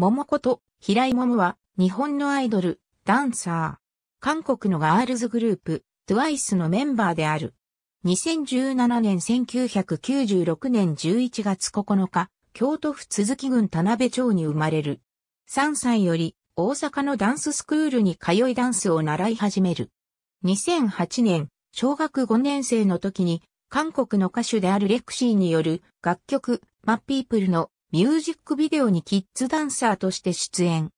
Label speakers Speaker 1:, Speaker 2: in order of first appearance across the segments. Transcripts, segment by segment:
Speaker 1: 桃子と平井桃は日本のアイドル、ダンサー。韓国のガールズグループ、TWICE のメンバーである。2017年1996年11月9日、京都府鈴木郡田辺町に生まれる。3歳より大阪のダンススクールに通いダンスを習い始める。2008年、小学5年生の時に、韓国の歌手であるレクシーによる楽曲、マッピープルのミュージックビデオにキッズダンサーとして出演。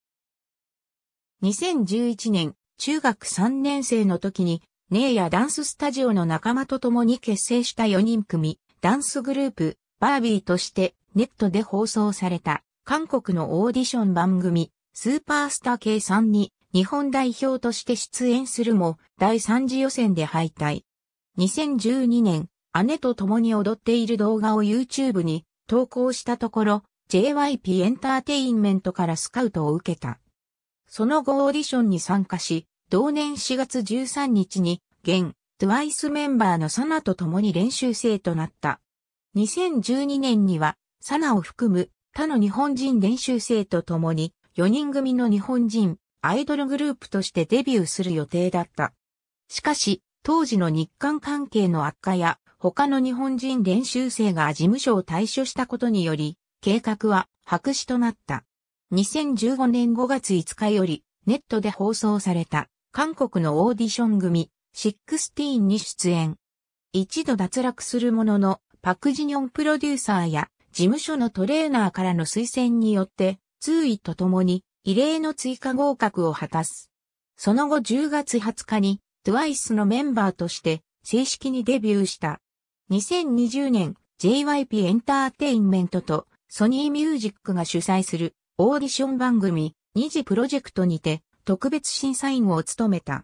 Speaker 1: 2011年、中学3年生の時に、ネイヤダンススタジオの仲間と共に結成した4人組、ダンスグループ、バービーとしてネットで放送された韓国のオーディション番組、スーパースター K 3に日本代表として出演するも第3次予選で敗退。2012年、姉と共に踊っている動画を YouTube に投稿したところ、JYP エンターテインメントからスカウトを受けた。その後オーディションに参加し、同年4月13日に、現、TWICE メンバーのサナと共に練習生となった。2012年には、サナを含む他の日本人練習生と共に、4人組の日本人、アイドルグループとしてデビューする予定だった。しかし、当時の日韓関係の悪化や、他の日本人練習生が事務所を退所したことにより、計画は白紙となった。2015年5月5日より、ネットで放送された、韓国のオーディション組、シックスティーンに出演。一度脱落するものの、パクジニョンプロデューサーや、事務所のトレーナーからの推薦によって、通位とともに、異例の追加合格を果たす。その後10月20日に、トゥワイスのメンバーとして、正式にデビューした。2020年 JYP エンターテインメントとソニーミュージックが主催するオーディション番組2次プロジェクトにて特別審査員を務めた。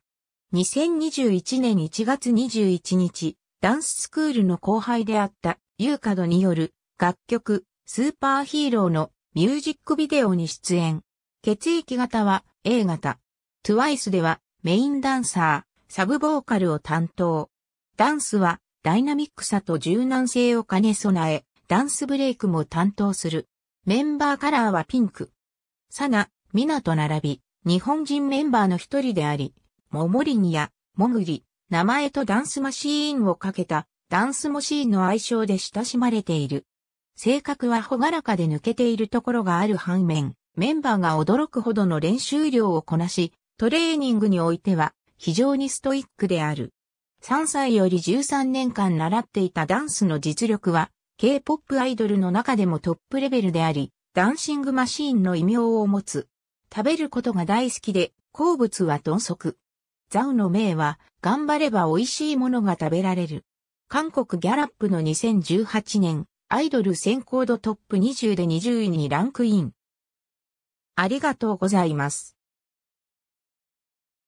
Speaker 1: 2021年1月21日、ダンススクールの後輩であったユーカドによる楽曲スーパーヒーローのミュージックビデオに出演。血液型は A 型。TWICE ではメインダンサー、サブボーカルを担当。ダンスはダイナミックさと柔軟性を兼ね備え、ダンスブレイクも担当する。メンバーカラーはピンク。サナ、ミナと並び、日本人メンバーの一人であり、モモリニや、モグリ、名前とダンスマシーンをかけた、ダンスモシーンの愛称で親しまれている。性格はほがらかで抜けているところがある反面、メンバーが驚くほどの練習量をこなし、トレーニングにおいては非常にストイックである。3歳より13年間習っていたダンスの実力は、K-POP アイドルの中でもトップレベルであり、ダンシングマシーンの異名を持つ。食べることが大好きで、好物は豚足。ザウの名は、頑張れば美味しいものが食べられる。韓国ギャラップの2018年、アイドル選考度トップ20で20位にランクイン。ありがとうございます。